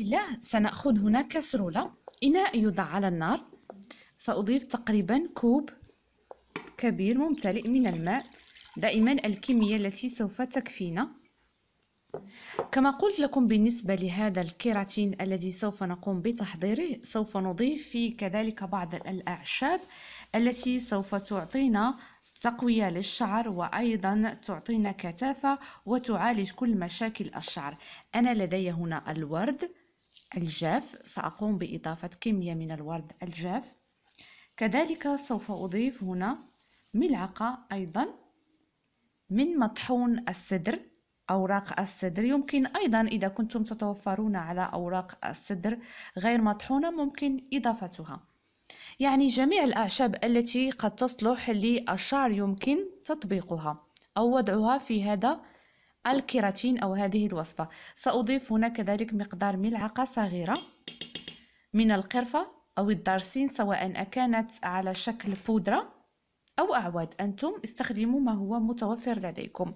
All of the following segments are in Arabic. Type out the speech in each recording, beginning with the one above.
الله سنأخذ هنا كسرولة إناء يوضع على النار سأضيف تقريبا كوب كبير ممتلئ من الماء دائما الكمية التي سوف تكفينا كما قلت لكم بالنسبة لهذا الكيراتين الذي سوف نقوم بتحضيره سوف نضيف فيه كذلك بعض الأعشاب التي سوف تعطينا تقوية للشعر وأيضا تعطينا كثافة وتعالج كل مشاكل الشعر أنا لدي هنا الورد الجاف سأقوم بإضافة كمية من الورد الجاف كذلك سوف أضيف هنا ملعقة أيضا من مطحون السدر أوراق السدر يمكن أيضا إذا كنتم تتوفرون على أوراق السدر غير مطحونة ممكن إضافتها يعني جميع الأعشاب التي قد تصلح للشعر يمكن تطبيقها أو وضعها في هذا الكيراتين أو هذه الوصفة سأضيف هنا كذلك مقدار ملعقة صغيرة من القرفة أو الدارسين سواء أكانت على شكل بودرة أو أعواد أنتم استخدموا ما هو متوفر لديكم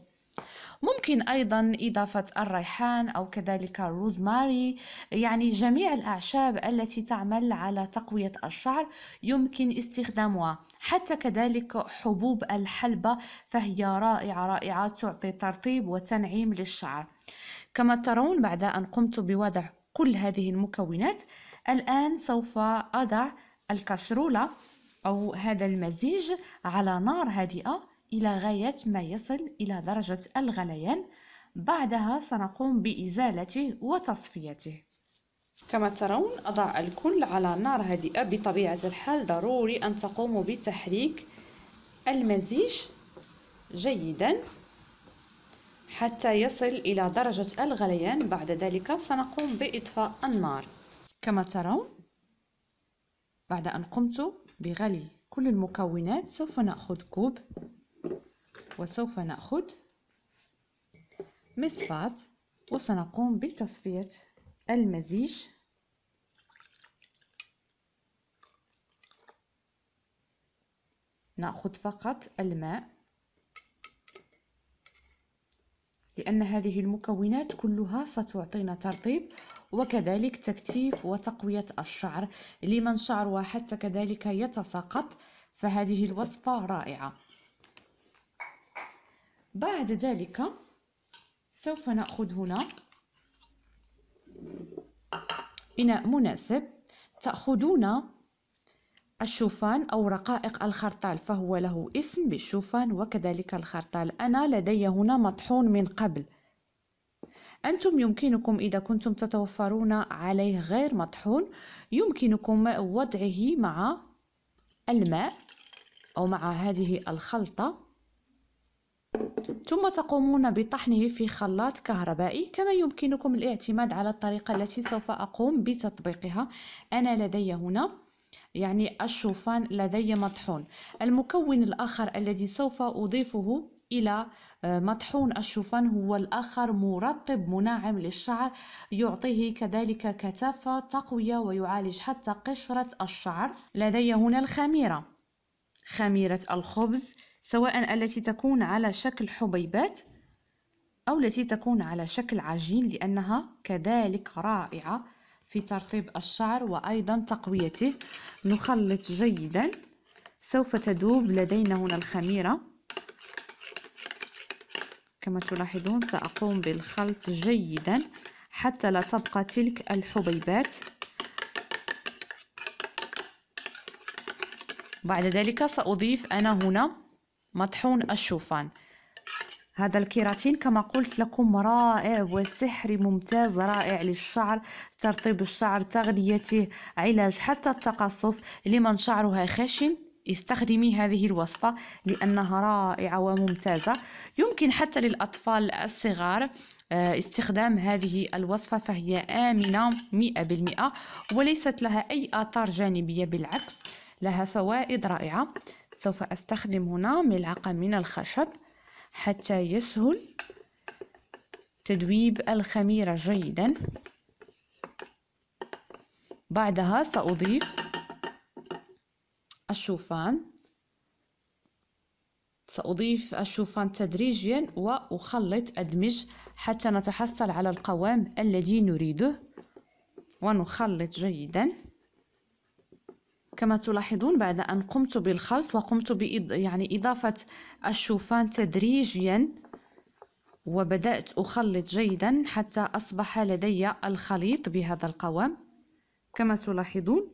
ممكن أيضا إضافة الريحان أو كذلك الروزماري يعني جميع الأعشاب التي تعمل على تقوية الشعر يمكن استخدامها حتى كذلك حبوب الحلبة فهي رائعة رائعة تعطي ترطيب وتنعيم للشعر كما ترون بعد أن قمت بوضع كل هذه المكونات الآن سوف أضع الكاسرولة أو هذا المزيج على نار هادئة إلى غاية ما يصل إلى درجة الغليان بعدها سنقوم بإزالته وتصفيته كما ترون أضع الكل على نار هادئة بطبيعة الحال ضروري أن تقوموا بتحريك المزيج جيدا حتى يصل إلى درجة الغليان بعد ذلك سنقوم بإطفاء النار كما ترون بعد أن قمت بغلي كل المكونات سوف نأخذ كوب وسوف نأخذ مصفاة وسنقوم بتصفية المزيج نأخذ فقط الماء لأن هذه المكونات كلها ستعطينا ترطيب وكذلك تكتيف وتقوية الشعر لمن شعر حتى كذلك يتساقط فهذه الوصفة رائعة بعد ذلك سوف نأخذ هنا إناء مناسب تأخذون الشوفان أو رقائق الخرطال فهو له اسم بالشوفان وكذلك الخرطال أنا لدي هنا مطحون من قبل أنتم يمكنكم إذا كنتم تتوفرون عليه غير مطحون يمكنكم وضعه مع الماء أو مع هذه الخلطة ثم تقومون بطحنه في خلاط كهربائي كما يمكنكم الاعتماد على الطريقة التي سوف أقوم بتطبيقها أنا لدي هنا يعني الشوفان لدي مطحون المكون الآخر الذي سوف أضيفه إلى آه، مطحون الشوفان هو الآخر مرطب مناعم للشعر يعطيه كذلك كثافة تقوية ويعالج حتى قشرة الشعر لدي هنا الخميرة خميرة الخبز سواء التي تكون على شكل حبيبات أو التي تكون على شكل عجين لأنها كذلك رائعة في ترطيب الشعر وأيضا تقويته نخلط جيدا سوف تذوب لدينا هنا الخميرة كما تلاحظون سأقوم بالخلط جيدا حتى لا تبقى تلك الحبيبات بعد ذلك سأضيف أنا هنا مطحون الشوفان هذا الكيراتين كما قلت لكم رائع وسحري ممتاز رائع للشعر ترطيب الشعر تغذيته علاج حتى التقصف لمن شعرها خشن استخدمي هذه الوصفة لأنها رائعة وممتازة يمكن حتى للأطفال الصغار آه، استخدام هذه الوصفة فهي آمنة مئة بالمئة وليست لها أي آثار جانبية بالعكس لها فوائد رائعة سوف أستخدم هنا ملعقة من الخشب حتى يسهل تدويب الخميرة جيدا بعدها سأضيف الشوفان سأضيف الشوفان تدريجيا وأخلط أدمج حتى نتحصل على القوام الذي نريده ونخلط جيداً كما تلاحظون بعد أن قمت بالخلط وقمت بإض... يعني إضافة الشوفان تدريجيا وبدأت أخلط جيدا حتى أصبح لدي الخليط بهذا القوام كما تلاحظون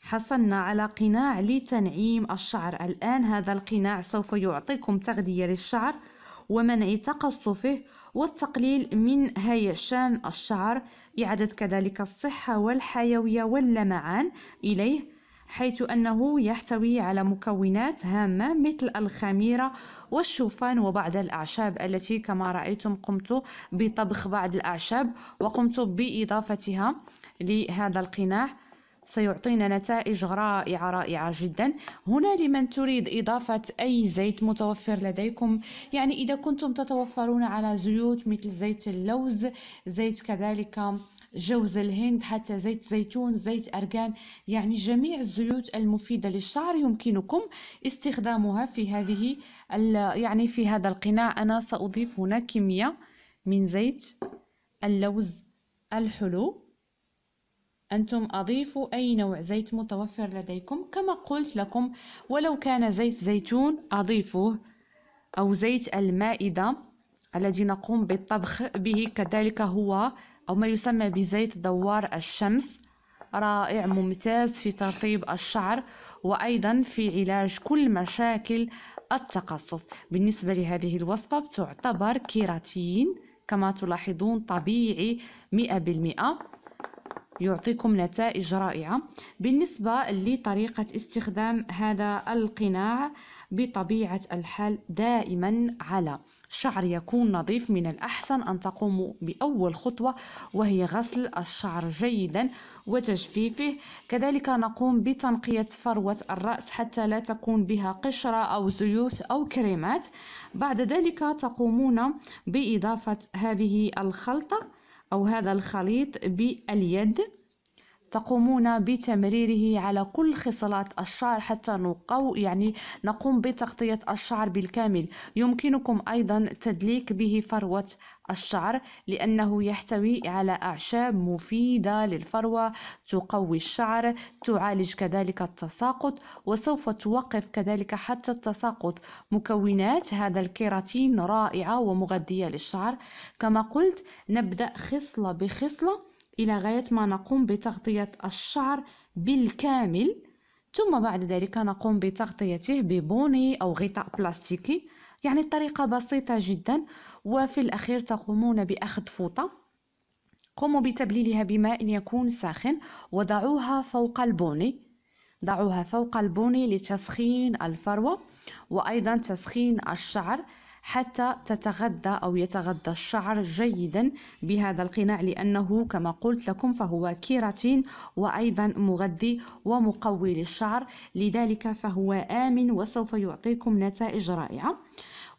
حصلنا على قناع لتنعيم الشعر الآن هذا القناع سوف يعطيكم تغذية للشعر ومنع تقصفه والتقليل من هيشان الشعر إعادة كذلك الصحة والحيوية واللمعان إليه حيث أنه يحتوي على مكونات هامة مثل الخميرة والشوفان وبعض الأعشاب التي كما رأيتم قمت بطبخ بعض الأعشاب وقمت بإضافتها لهذا القناع سيعطينا نتائج رائعة رائعة جدا هنا لمن تريد إضافة أي زيت متوفر لديكم يعني إذا كنتم تتوفرون على زيوت مثل زيت اللوز زيت كذلك جوز الهند حتى زيت زيتون زيت أرغان يعني جميع الزيوت المفيدة للشعر يمكنكم استخدامها في هذه يعني في هذا القناع أنا سأضيف هنا كمية من زيت اللوز الحلو أنتم أضيفوا أي نوع زيت متوفر لديكم كما قلت لكم ولو كان زيت زيتون أضيفوه أو زيت المائدة الذي نقوم بالطبخ به كذلك هو أو ما يسمى بزيت دوار الشمس رائع ممتاز في ترطيب الشعر وأيضا في علاج كل مشاكل التقصف بالنسبة لهذه الوصفة تعتبر كيراتين كما تلاحظون طبيعي مئة بالمئة يعطيكم نتائج رائعة بالنسبة لطريقة استخدام هذا القناع بطبيعة الحال دائما على شعر يكون نظيف من الأحسن أن تقوموا بأول خطوة وهي غسل الشعر جيدا وتجفيفه كذلك نقوم بتنقية فروة الرأس حتى لا تكون بها قشرة أو زيوت أو كريمات بعد ذلك تقومون بإضافة هذه الخلطة أو هذا الخليط باليد تقومون بتمريره على كل خصلات الشعر حتى نقو يعني نقوم بتغطية الشعر بالكامل يمكنكم أيضا تدليك به فروة الشعر لأنه يحتوي على أعشاب مفيدة للفروة تقوي الشعر تعالج كذلك التساقط وسوف توقف كذلك حتى التساقط مكونات هذا الكيراتين رائعة ومغذية للشعر كما قلت نبدأ خصلة بخصلة إلى غاية ما نقوم بتغطية الشعر بالكامل ثم بعد ذلك نقوم بتغطيته ببوني أو غطاء بلاستيكي يعني الطريقة بسيطة جدا وفي الأخير تقومون بأخذ فوطة قوموا بتبليلها بماء يكون ساخن وضعوها فوق البوني ضعوها فوق البوني لتسخين الفروة وأيضا تسخين الشعر حتى تتغذى أو يتغذى الشعر جيدا بهذا القناع لأنه كما قلت لكم فهو كيراتين وأيضا مغذي ومقوي للشعر لذلك فهو آمن وسوف يعطيكم نتائج رائعة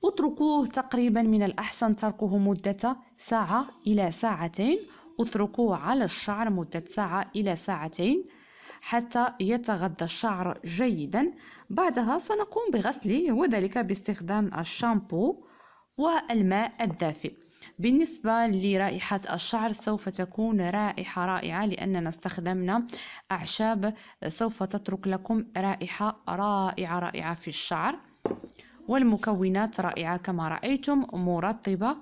اتركوه تقريبا من الأحسن تركه مدة ساعة إلى ساعتين اتركوه على الشعر مدة ساعة إلى ساعتين حتى يتغذى الشعر جيدا بعدها سنقوم بغسله وذلك باستخدام الشامبو والماء الدافئ بالنسبة لرائحة الشعر سوف تكون رائحة رائعة لأننا استخدمنا أعشاب سوف تترك لكم رائحة رائعة رائعة في الشعر والمكونات رائعة كما رأيتم مرطبة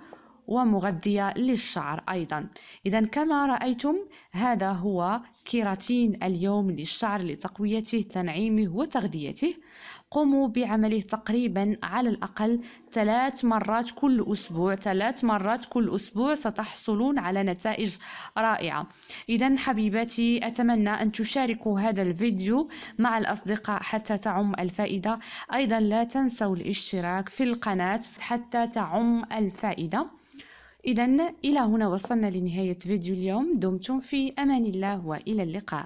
ومغذية للشعر أيضا إذا كما رأيتم هذا هو كيراتين اليوم للشعر لتقويته تنعيمه وتغذيته قوموا بعمله تقريبا على الأقل ثلاث مرات كل أسبوع ثلاث مرات كل أسبوع ستحصلون على نتائج رائعة إذا حبيباتي أتمنى أن تشاركوا هذا الفيديو مع الأصدقاء حتى تعم الفائدة أيضا لا تنسوا الاشتراك في القناة حتى تعم الفائدة إذا إلى هنا وصلنا لنهاية فيديو اليوم دمتم في أمان الله وإلى اللقاء